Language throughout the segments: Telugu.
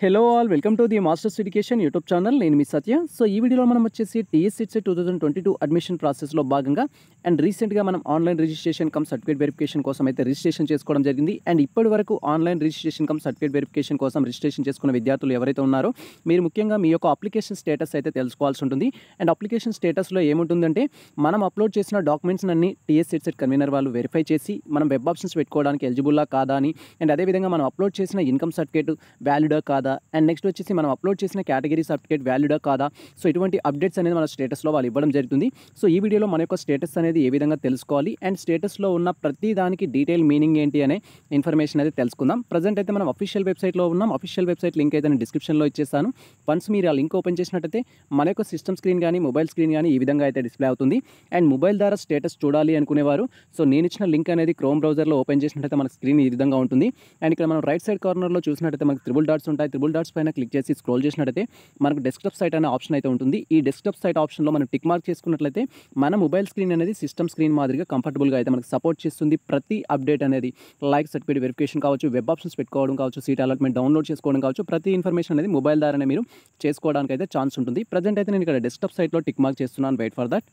hello all welcome to the masters education YouTube channel నేను మీ సత్య సో ఈ వీడియోలో మనం వచ్చేసి TS two thousand twenty two admission ప్రాసెస్లో భాగంగా అండ్ రీసెంట్గా మనం online registration cum certificate verification కోసం అయితే రిజిస్ట్రేషన్ చేసుకోవడం జరిగింది అండ్ ఇప్పటి వరకు online registration cum certificate verification కోసం రిజిస్ట్రేషన్ చేసుకున్న విద్యార్థులు ఎవరైతే ఉన్నారో మీరు ముఖ్యంగా మీ యొక్క అప్లికేషన్ స్టేటస్ అయితే తెలుసుకోవాల్సి ఉంటుంది అండ్ అప్లికేషన్ స్టేటస్లో ఏముంటుందంటే మనం అప్లోడ్ చేసిన డాక్యుమెంట్స్ అన్ని టీఎస్ కన్వీనర్ వాళ్ళు వెరిఫై చేసి మనం వెబ్ ఆప్షన్స్ పెట్టుకోవడానికి ఎలిజిబుల్లా కాదా అని అండ్ అదేవిధంగా మనం అప్లోడ్ చేసిన ఇన్కమ్ సర్టిఫికేట్ వ్యాలిడా కాదా కాదా అండ్ నెక్స్ట్ వచ్చేసి మనం అప్లోడ్ చేసిన కేటగిరీ సర్టిఫికేట్ వ్యాలిడా కాదా సో ఇటువంటి అప్డేట్స్ అనేది మన స్టేటస్లో వాళ్ళు ఇవ్వడం జరుగుతుంది సో ఈ వీడియోలో మన యొక్క స్టేటస్ అనేది ఏ విధంగా తెలుసుకోవాలి అండ్ స్టేటస్లో ఉన్న ప్రతి దానికి డీటెయిల్ మీనింగ్ ఏంటి అనే ఇన్ఫర్మేషన్ అయితే తెలుసుకుందాం ప్రజెంట్ అయితే మనం అఫీషియల్ వెబ్సైట్లో ఉన్నాం అఫీషియల్ వెబ్సైట్ లింక్ అయితే డిస్క్రిప్షన్లో ఇచ్చేస్తాను వన్స్ మీరు ఆ లింక్ ఓపెన్ చేసినట్టయితే మన యొక్క సిస్టమ్ స్క్రీన్ కానీ మొబైల్ స్క్రీన్ కానీ ఈ విధంగా అయితే డిస్ప్లే అవుతుంది అండ్ మొబైల్ ద్వారా స్టేటస్ చూడాలి అనుకునేవారు సో నేను ఇచ్చిన లింక్ అనేది క్రోమ్ బ్రౌజర్లో ఓపెన్ చేసినట్టయితే మన స్క్రీన్ ఈ విధంగా ఉంటుంది అండ్ ఇక్కడ మనం రైట్ సైడ్ కార్నర్లో చూసినట్టయితే మనకు త్రిబుల్ డాట్స్ ఉంటాయి త్రిబుల్ డాట్స్ పైన క్లిక్ చేసి స్క్రోల్ చేసినట్టయితే మనకు డెస్క్టాప్ సైట్ అనే ఆప్షన్ అయితే ఉంటుంది ఈ డెస్క్టాప్ సైట్ ఆప్షన్లో మనం టిక్ మార్క్ చేసుకున్నట్లయితే మన మొబైల్ స్క్రీన్ అనేది సిస్టమ్ స్క్రీన్ మాదిరిగా కంఫర్టబుల్గా అయితే మనకు సపోర్ట్ చేస్తుంది ప్రతి అప్డేట్ అనేది లైక్ సర్టిఫికేట్ వెరిఫికేషన్ కావచ్చు వెబ్ ఆప్షన్స్ పెట్టుకోవడం కావచ్చు సీట్ అలాట్మెంట్ డౌన్లోడ్ చేసుకోవడం కావచ్చు ప్రతి ఇన్ఫర్మేషన్ అనేది మొబైల్ ద్వారానే మీరు చేసుకోవడానికి అయితే ఛాన్స్ ఉంటుంది ప్రజెంట్ అయితే నేను ఇక్కడ డెస్క్టాప్ సైట్లో టిక్ మార్క్ చేస్తున్నాను వెయిట్ ఫర్ దట్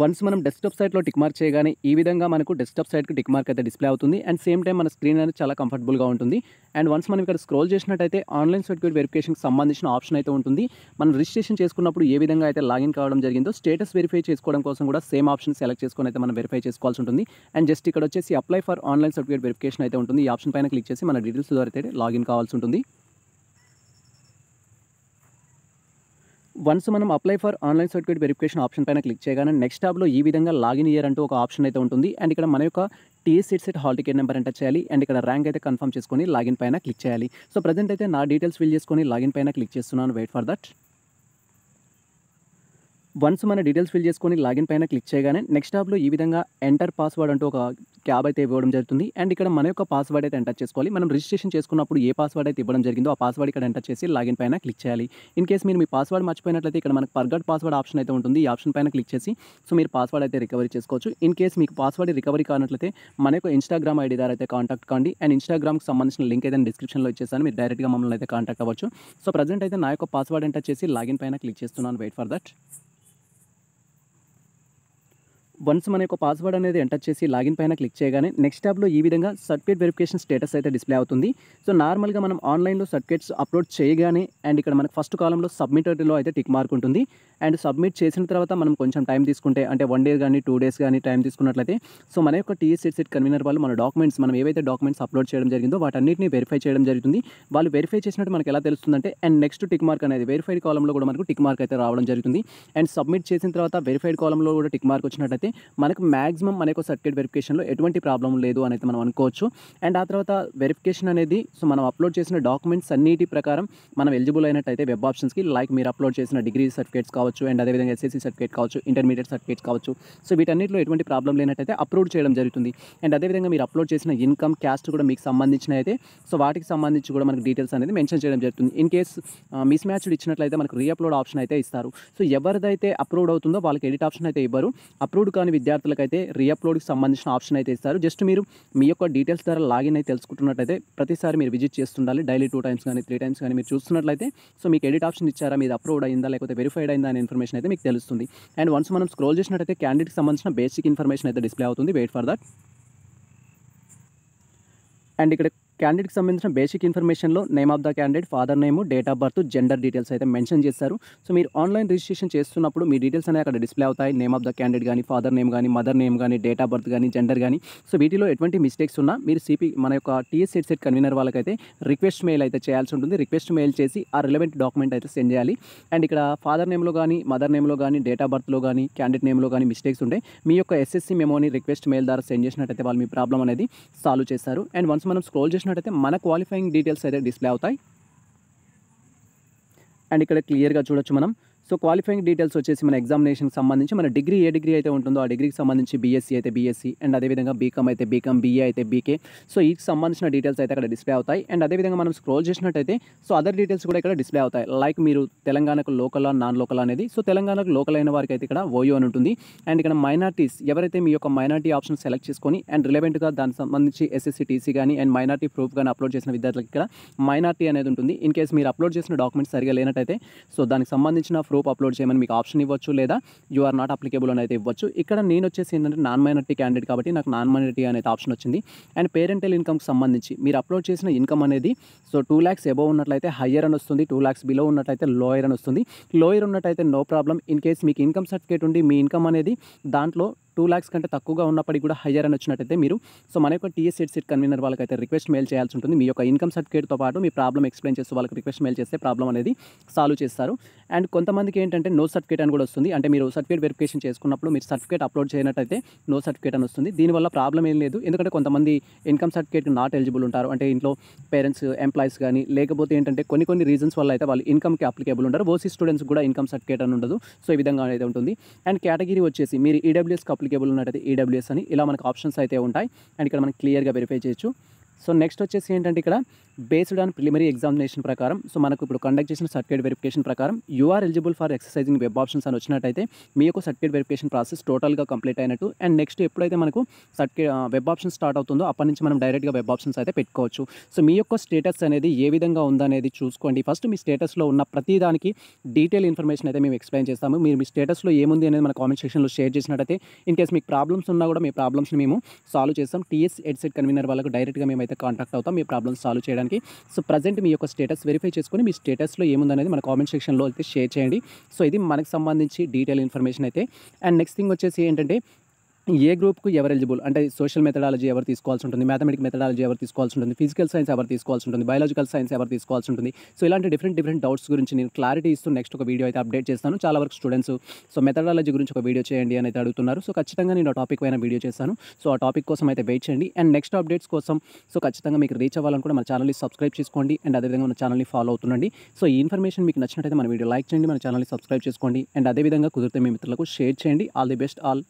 వన్స్ మనం డెస్క్టాప్ సైట్లో టిక్ మార్క్ చేయగానే ఈ విధంగా మనకు డెస్క్టాప్ సైట్కి టిక్ మార్క్ అయితే డిస్ప్లే అవుతుంది అండ్ సేమ్ టైం మన స్క్రీన్ అనేది చాలా కంఫర్టబుల్గా ఉంటుంది అండ్ వన్స్ మనం ఇక్కడ స్క్రోల్ చేసినట్టయితే ఆన్లైన్ సర్టిఫికేట్ వెరిఫికేషన్కి సంబంధించిన ఆప్షన్ అయితే ఉంటుంది మనం రిజిస్ట్రేషన్ చేసుకున్నప్పుడు ఏ విధంగా అయితే లాగిన్ కావడం జరిగిందో స్టేటస్ వెరిఫై చేసుకోవడం కోసం కూడా సేమ్ ఆప్షన్ సెలెక్ట్ చేసుకొని అయితే మనం వెరిఫై చేసుకోవాల్సి ఉంటుంది అండ్ జస్ట్ ఇక్కడ వచ్చేసి apply for online certificate verification అయితే ఉంటుంది ఈ ఆప్షన్ పైన క్లిక్ చేసి మన డీటెయిల్స్ ద్వారా అయితే లాగిన్ కావాల్సి ఉంటుంది వన్స్ మనం apply for online certificate verification option పైన క్లిక్ చేయగానే నెక్స్ట్ ట్యాబ్లో ఈ విధంగా లాగిన్ ఇయర్ అంటూ ఒక ఆప్షన్ అయితే ఉంటుంది అండ్ ఇక్కడ మన యొక్క TS CET hall ticket number enter చేయాలి అండ్ ఇక్కడ ర్యాంక్ అయితే కన్ఫర్మ్ చేసుకొని లాగిన్ పైన క్లిక్ చేయాలి సో ప్రజెంట్ అయితే నా డీటెయిల్స్ ఫిల్ చేసుకొని లాగిన్ పైన క్లిక్ చేస్తున్నాను వెయిట్ ఫర్ దట్ వన్స్ మన డీటెయిల్స్ ఫిల్ చేసుకొని లాగిన్ పైన క్లిక్ చేయగానే నెక్స్ట్ యాప్లో ఈ విధంగా ఎంటర్ పాస్వర్డ్ అంటూ ఒక క్యాబ్ అయితే ఇవ్వడం జరుగుతుంది అండ్ ఇక్కడ మన యొక్క పాస్వర్డ్ అయితే ఎంటర్ చేసుకోవాలి మనం రిజిస్ట్రేషన్ చేసుకున్నప్పుడు ఏ పాస్వర్డ్ అయితే ఇవ్వడం జరిగిందో ఆ పాస్వర్డ్ ఇక్కడ ఎంటర్ చేసి లాగిన్ పైన క్లిక్ చేయాలి ఇన్ కేసు మీరు మీ పాస్వర్డ్ మర్చిపోయినట్లయితే ఇక్కడ మనకు పర్గట్ పాస్వర్డ్ ఆప్షన్ అయితే ఉంటుంది ఈ ఆప్షన్ పైన క్లిక్ చేసి సో మీరు పాస్వర్డ్ అయితే రికవరీ చేసుకోవచ్చు ఇన్ కేస్ మీకు పాస్వర్డ్ రికవరీ కానట్లయితే మన యొక్క ఇన్స్టాగ్రామ్ ఐడి ద్వారా అయితే కాంటాక్ట్ కాండి అండ్ ఇన్స్టాగ్రామ్కి సంబంధించిన లింక్ అయితే డిస్క్రిప్షన్లో ఇచ్చేసాను మీరు డైరెక్ట్గా మమ్మల్ని అయితే కాంటాక్ట్ అవ్వచ్చు సో ప్రజెంట్ అయితే నా యొక్క పాస్వర్డ్ ఎంటర్ చేసి లాగిన్ పైన క్లిక్ చేస్తున్నాను వెయిట్ ఫర్ దట్ వన్స్ మన యొక్క పాస్వర్డ్ అనేది ఎంటర్ చేసి లాగిన్ పైన క్లిక్ చేయగానే నెక్స్ట్ ట్యాబ్లో ఈ విధంగా సర్టిఫికేట్ వెరిఫికేషన్ స్టేటస్ అయితే డిస్ప్లే అవుతుంది సో నార్మల్గా మనం ఆన్లైన్లో సర్టిఫికేట్స్ అప్లోడ్ చేయగానే అండ్ ఇక్కడ మనకు ఫస్ట్ కాలంలో సబ్మిటర్లో అయితే టిక్ మార్క్ ఉంటుంది అండ్ సబ్మిట్ చేసిన తర్వాత మనం కొంచెం టైం తీసుకుంటే అంటే వన్ డే కానీ టూ డేస్ కానీ టైం తీసుకున్నట్లయితే సో మన యొక్క టీఎస్సెట్ సెట్ కన్వీనర్ వాళ్ళు మన డాక్యుమెంట్స్ మనం ఏవైతే డాక్యుమెంట్స్ అప్లోడ్ చేయడం జరిగిందో వాటన్నిటిని వెరిఫై చేయడం జరుగుతుంది వాళ్ళు వెరిఫై చేసినట్టు మనకు ఎలా తెలుస్తుందంటే అండ్ నెక్స్ట్ టిక్ మార్క్ అనేది వెరిఫైడ్ కాలంలో కూడా మనకు టిక్ మార్క్ అయితే రావడం జరుగుతుంది అండ్ సబ్మిట్ చేసిన తర్వాత వెరిఫైడ్ కాలంలో కూడా టిక్ మార్క్ వచ్చినట్లయితే మనకు మ్యాక్సిమం మనకు సర్టిఫికేట్ వెరిఫికేషన్లో ఎటువంటి ప్రాబ్లం లేదు అనేది మనం అనుకోవచ్చు అండ్ ఆ తర్వాత వెరిఫికేషన్ అనేది సో మనం అప్లోడ్ చేసిన డాక్యుమెంట్స్ అన్నిటి ప్రకారం మనం ఎలిజిబుల్ అయినట్టయితే వెబ్ ఆప్షన్స్కి లైక్ మీరు అప్లోడ్ చేసిన డిగ్రీ సర్టిఫికేట్స్ కావచ్చు అండ్ అదేవిధంగా ఎస్ఎస్సీ సర్టిఫికేట్ కావచ్చు ఇంటర్మీడియట్ సర్టిఫికేట్స్ కావచ్చు సో వీటన్నిటిలో ఎటువంటి ప్రాబ్లం లేనట్టయితే అప్లోడ్ చేయడం జరుగుతుంది అండ్ అదేవిధంగా మీరు అప్లోడ్ చేసిన ఇన్కమ్ క్యాస్ట్ కూడా మీకు సంబంధించిన అయితే సో వాటికి సంబంధించి కూడా మనకు డీటెయిల్స్ అనేది మెన్షన్ చేయడం జరుగుతుంది ఇన్ కేస్ మిస్ మ్యాచ్డ్ ఇచ్చినట్లయితే మనకు రీఅప్లోడ్ ఆప్షన్ అయితే ఇస్తారు సో ఎవరిదైతే అప్రూవ్ అవుతుందో వాళ్ళకి ఎడిట్ ఆప్షన్ అయితే ఇవ్వరు అప్రూవ్డ్ కాని విద్యార్థులకైతే రీఅప్లోడ్కి సంబంధించిన ఆప్షన్ అయితే ఇస్తారు జస్ట్ మీరు మీ యొక్క డీటెయిల్స్ ద్వారా లాగిన్ అయితే తెలుసుకుంటున్నట్టయితే ప్రతిసారి మీరు విజిట్ చేస్తుండాలి డైలీ టూ టైమ్స్ కానీ త్రీ టైమ్స్ కానీ మీరు చూస్తున్నట్లయితే సో మీకు ఎడిట్ ఆప్షన్ ఇచ్చారా మీద అప్లోడ్ అయిందా లేకపోతే వెరిఫైడ్ అయిందా అనే ఇన్ఫర్మేషన్ అయితే మీకు తెలుస్తుంది అండ్ వన్స్ మనం స్క్రోల్ చేసినట్టయితే క్యాండిడేట్కి సంబంధించిన బేసిక్ ఇన్ఫర్మేషన్ అయితే డిస్ప్లే అవుతుంది వెయిట్ ఫర్ దట్ అండ్ ఇక్కడ క్యాండిడేట్కి సంబంధించిన బేసిక్ ఇన్ఫర్మేషన్లో name of the candidate father name date of birth gender details అయితే మెన్షన్ చేస్తారు సో మీరు ఆన్లైన్ రిజిస్ట్రేషన్ చేస్తున్నప్పుడు మీ డీటెయిల్స్ అనేవి అక్కడ డిస్ప్లే అవుతాయి నేమ్ ఆఫ్ ద క్యాండిడేట్ కానీ ఫాదర్ నేమ్ కానీ మదర్ నేమ్ కానీ డేట్ ఆఫ్ బర్త్ కానీ జెండర్ కానీ సో వీటిలో ఎటువంటి మిస్టేక్స్ ఉన్నా మీరు సిపి మన యొక్క టీఎస్ సెట్ సెట్ కన్వీనర్ వాళ్ళకైతే రిక్వెస్ట్ మెయిల్ అయితే చేయాల్సి ఉంటుంది రిక్వెస్ట్ మెయిల్ చేసి ఆ రిలవెంట్ డాక్యుమెంట్ అయితే సెండ్ చేయాలి అండ్ ఇక్కడ ఫాదర్ నేమ్లో కానీ మదర్ నేమ్లో కానీ డేట్ ఆఫ్ బర్త్లో కానీ క్యాండిడేట్ నేమ్లో కానీ మిస్టేక్స్ ఉంటే మీ యొక్క ఎస్ఎస్సీ మెమోని రిక్వెస్ట్ మెయిల్ ద్వారా సెండ్ చేసినట్టయితే వాళ్ళు మీ ప్రాబ్లం అనేది సాల్వ్ చేస్తారు అండ్ వన్స్ మనం స్క్రోల్ చేసిన చూసినట్టయితే మన క్వాలిఫైయింగ్ డీటెయిల్స్ అయితే డిస్ప్లే అవుతాయి అండ్ ఇక్కడ క్లియర్గా చూడొచ్చు మనం సో క్వాలిఫైయింగ్ డీటెయిల్స్ వచ్చేసి మన ఎగ్జామినేషన్కి సంబంధించి మన డిగ్రీ ఏ డిగ్రీ అయితే ఉంటుందో ఆ డిగ్రీకి సంబంధించి బీఎస్సీ అయితే బీఎస్సీ అండ్ అదేవిధంగా బీకామ్ అయితే బీకామ్ బీఏ అయితే బీకే సో ఈకి సంబంధించిన డీటెయిల్స్ అయితే అక్కడ డిస్ప్లే అవుతాయి అండ్ అదేవిధంగా మనం స్క్రోల్ చేసినట్టయితే సో అదర్ డీటెయిల్స్ కూడా ఇక్కడ డిస్ప్లే అవుతాయి లైక్ మీరు తెలంగాణకు లోకల్ నాన్ లోకల్ అనేది సో తెలంగాణకు లోకల్ అయిన వారికి అయితే ఇక్కడ ఓయో అని ఉంటుంది అండ్ ఇక్కడ మైనార్టీస్ ఎవరైతే మీ యొక్క మైనార్టీ ఆప్షన్ సెలెక్ట్ చేసుకొని అండ్ రిలవెంట్గా దానికి సంబంధించి ఎస్ఎస్సీ టీసీ కానీ అండ్ మైనార్టీ ప్రూఫ్ కానీ అప్లోడ్ చేసిన విద్యార్థులకు ఇక్కడ మైనార్టీ అనేది ఉంటుంది ఇన్ కేసు మీరు అప్లోడ్ చేసిన డాక్యుమెంట్స్ సరిగా లేనట్టయితే సో దానికి సంబంధించిన ప్రూఫ్ అప్లోడ్ చేయమని మీకు ఆప్షన్ ఇవ్వచ్చు లేదా యు ఆర్ నాట్ అప్లికేబుల్ అని అయితే ఇవ్వచ్చు ఇక్కడ నేను వచ్చేసి ఏంటంటే నాన్ మైనార్టీ క్యాండిడేట్ కాబట్టి నాకు నాన్ మైనార్టీ అనేది ఆప్షన్ వచ్చింది అండ్ పేరెంటల్ ఇన్కమ్కి సంబంధించి మీరు అప్లోడ్ చేసిన ఇన్కమ్ అనేది సో టూ ల్యాక్స్ ఎబో ఉన్నట్లయితే హయ్యర్ అని వస్తుంది టూ ల్యాక్స్ బిలో ఉన్నట్లయితే లోయర్ అని వస్తుంది లోయర్ ఉన్నట్టయితే నో ప్రాబ్లం ఇన్ కేస్ మీకు ఇన్కమ్ సర్టిఫికేట్ ఉండి మీ ఇన్కమ్ అనేది దాంట్లో టూ ల్యాక్స్ కంటే తక్కువగా ఉన్నప్పటికీ కూడా హయ్యర్ అని వచ్చినట్టయితే మీరు సో మన యొక్క టీఎస్ సెట్ సెట్ కన్వీనర్ వాళ్ళకైతే రిక్వెస్ట్ మెయిల్ చేయాల్సి ఉంటుంది మీ యొక్క ఇన్కమ్ సర్టిఫికేట్తో పాటు మీ ప్రాబ్లమ్ ఎక్స్ప్లెయిన్ చేస్తూ వాళ్ళకి రిక్వెస్ట్ మెయిల్ చేస్తే ప్రాబ్లం అనేది సాల్వ్ చేస్తారు అండ్ కొంతమందికి ఏంటంటే నో సర్టిఫికేట్ అని కూడా వస్తుంది అంటే మీరు సర్టిఫికేట్ వెరిఫికేషన్ చేసుకున్నప్పుడు మీరు సర్టిఫికేట్ అప్లోడ్ చేయనట్టయితే నో సర్టిఫికేట్ అని వస్తుంది దీనివల్ల ప్రాబ్లం ఏం లేదు ఎందుకంటే కొంతమంది ఇన్కమ్ సర్టిఫికేట్ నాట్ ఎలిజిబుల్ ఉంటారు అంటే ఇంట్లో పేరెంట్స్ ఎంప్లాయీస్ కానీ లేకపోతే ఏంటంటే కొన్ని కొన్ని రీజన్స్ వల్ల అయితే వాళ్ళు ఇన్కమ్కి అప్లికేబుల్ ఉంటారు ఓసీ స్టూడెంట్స్ కూడా ఇన్కమ్ సర్టిఫికేట్ అని ఉండదు సో ఈ విధంగా అనేది ఉంటుంది అండ్ కేటగిరీ వచ్చేసి మీరు ఈడబ్ల్యూఎస్కి e అప్లికేబుల్ ఉన్నట్టయితే ఈడబ్ల్యూఎస్ e అని ఇలా మనకు ఆప్షన్స్ అయితే ఉంటాయి అండ్ ఇక్కడ మనం క్లియర్గా వెరిఫై చేయొచ్చు సో నెక్స్ట్ వచ్చేసి ఏంటంటే ఇక్కడ బేస్డ్ ఆన్ ప్రిలిమరీ ఎగ్జామినేషన్ ప్రకారం సో మనకు ఇప్పుడు కండక్ట్ చేసిన సర్టిఫికేట్ వెరిఫికేషన్ ప్రకారం you are eligible for exercising web options అని వచ్చినట్టయితే మీ యొక్క సర్టిఫికేట్ వెరిఫికేషన్ ప్రాసెస్ టోటల్గా కంప్లీట్ అయినట్టు అండ్ నెక్స్ట్ ఎప్పుడైతే మనకు సర్టిఫికేట్ వెబ్ ఆప్షన్ స్టార్ట్ అవుతుందో అప్పటి నుంచి మనం డైరెక్ట్గా వెబ్ ఆప్షన్స్ అయితే పెట్టుకోవచ్చు సో మీ యొక్క స్టేటస్ అనేది ఏ విధంగా ఉందనేది చూసుకోండి ఫస్ట్ మీ స్టేటస్లో ఉన్న ప్రతి దానికి డీటెయిల్ ఇన్ఫర్మేషన్ అయితే మేము ఎక్స్ప్లెయిన్ చేస్తాము మీరు మీ స్టేటస్లో ఏముంది అనేది మన కామెంట్ సెక్షన్లో షేర్ చేసినట్టయితే ఇన్ కేస్ మీకు ప్రాబ్లమ్స్ ఉన్నా కూడా మీ ప్రాబ్లమ్స్ని మేము సాల్వ్ చేస్తాం టీఎస్ ఎడ్సెట్ కన్వీనర్ వాళ్ళకు డైరెక్ట్గా మేమైతే కాంటాక్ట్ అవుతాం మీ ప్రాబ్లమ్స్ సాల్వ్ చేయడానికి చేయడానికి సో ప్రజెంట్ మీ యొక్క స్టేటస్ వెరిఫై చేసుకొని మీ స్టేటస్లో ఏముందనేది మన కామెంట్ సెక్షన్లో అయితే షేర్ చేయండి సో ఇది మనకు సంబంధించి డీటెయిల్ ఇన్ఫర్మేషన్ అయితే అండ్ నెక్స్ట్ థింగ్ వచ్చేసి ఏంటంటే ఏ గ్రూప్కు ఎవరు ఎలిజిబుల్ అంటే సోషల్ మెథడాలజీ ఎవరు తీసుకోవాల్సి ఉంటుంది మ్యాథమెటిక్ మెథడాలజీ ఎవరు తీసుకోవాల్సి ఉంటుంది ఫిజికల్ సైన్స్ ఎవరు తీసుకోవాల్సి ఉంటుంది బయలాజికల్ సైన్స్ ఎవరు తీసుకోవాల్సి ఉంటుంది సో ఇలాంటి డిఫరెంట్ డిఫరెంట్ డౌట్స్ గురించి నేను క్లారిటీ ఇస్తూ నెక్స్ట్ ఒక వీడియో అయితే అప్డేట్ చేస్తాను చాలా వరకు స్టూడెంట్స్ సో మెథడాలజీ గురించి ఒక వీడియో చేయండి అని అయితే అడుగుతున్నారు సో ఖచ్చితంగా నేను ఆ టాపిక్ పైన వీడియో చేస్తాను సో ఆ టాపిక్ కోసం అయితే వెయిట్ చేయండి అండ్ నెక్స్ట్ అప్డేట్స్ కోసం సో ఖచ్చితంగా మీకు రీచ్ అవ్వాలనుకుంటే మన ఛానల్ని సబ్స్క్రైబ్ చేసుకోండి అండ్ అదేవిధంగా మన ఛానల్ని ఫాలో అవుతుండండి సో ఈ ఇన్ఫర్మేషన్ మీకు నచ్చినట్టయితే మన వీడియో లైక్ చేయండి మన ఛానల్ని సబ్స్క్రైబ్ చేసుకోండి అండ్ అదేవిధంగా కుదిరితే మీ మిత్రులకు షేర్ చేయండి ఆల్ ది బెస్ట్ ఆల్